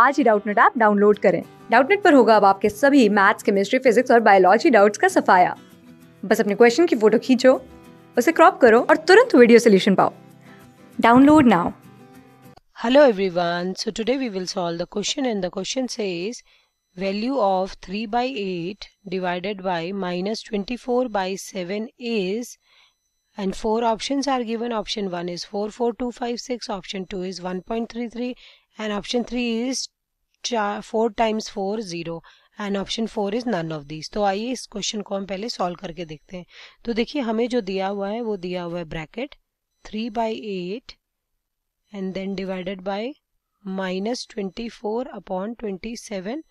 आज ही Doubtnut app download करें डाउटनेट पर होगा अब आपके सभी मैथ्स केमिस्ट्री फिजिक्स और बायोलॉजी डाउट्स का सफाया बस अपने क्वेश्चन की फोटो खींचो उसे क्रॉप करो और तुरंत वीडियो सोल्यूशन पाओ download now Hello everyone. So today we will solve the question and the question says value of 3 by 8 divided by minus 24 by 7 is and four options are given. Option 1 is 44256, option 2 is 1.33 and option three is four times four zero and option four is none of these तो आइए इस question को हम पहले solve करके देखते हैं तो देखिए हमें जो दिया हुआ है वो दिया हुआ है bracket three by eight and then divided by minus twenty four upon twenty seven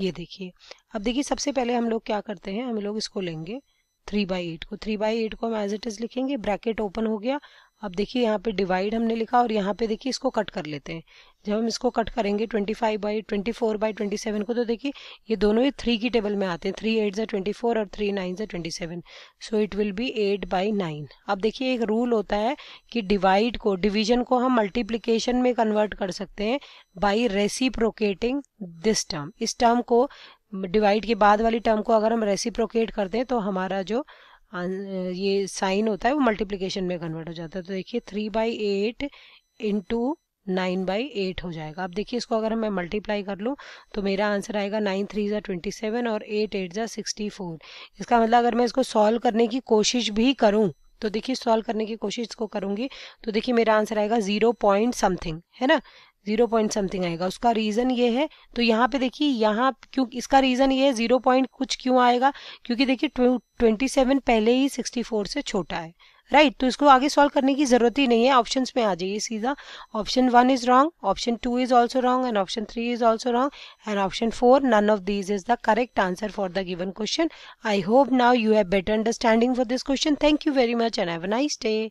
ये देखिए अब देखिए सबसे पहले हम लोग क्या करते हैं हम लोग इसको लेंगे थ्री बाई एट को थ्री बाई एट को हम एज इट इज लिखेंगे ब्रैकेट ओपन हो गया अब देखिए यहाँ पे डिवाइड हमने लिखा और यहाँ पे देखिए इसको कट कर लेते हैं जब हम इसको कट करेंगे twenty five by twenty four by twenty seven को तो देखिए ये दोनों ही थ्री की टेबल में आते हैं थ्री एट जै ट्वेंटी फोर और थ्री नाइन जै twenty seven so it will be eight by nine अब देखिए एक रूल होता है कि डिवाइड को डिवीजन को हम मल्टीप्लीकेशन में कन्वर्ट कर सकते हैं बाई प्रोकेटिंग दिस टर्म इस टर्म को डिवाइड के बाद वाली टर्म को अगर हम रेसिप्रोकेट करते हैं तो हमारा जो हाँ, ये साइन होता है वो मल्टीप्लीकेशन में कन्वर्ट हो जाता है तो देखिए three by eight into nine by eight हो जाएगा अब देखिए इसको अगर मैं मल्टीप्लाई कर लूँ तो मेरा आंसर आएगा नाइन थ्री ज़ा ट्वेंटी सेवन और एट एट ज़ा सिक्सटी फोर इसका मतलब अगर मैं इसको सॉल्व करने की कोशिश भी करूँ तो देखिए सॉल्व करने की कोशिश इसको करूँगी तो देखिए मेरा आंसर आएगा ज़ीरो पॉइंट समथिंग है ना जीरो पॉइंट समथिंग आएगा उसका रीज़न ये है तो यहाँ पे देखिए यहाँ क्यों इसका रीज़न ये है जीरो पॉइंट कुछ क्यों आएगा क्योंकि देखिए ट्वेंटी सेवन पहले ही सिक्सटी फोर से छोटा है राइट right, तो इसको आगे सॉल्व करने की जरूरत ही नहीं है ऑप्शन में आ जाइए सीधा option one is wrong option two is also wrong and option three is also wrong and option four none of these is the correct answer for the given question I hope now you have better understanding for this question thank you very much and have a nice day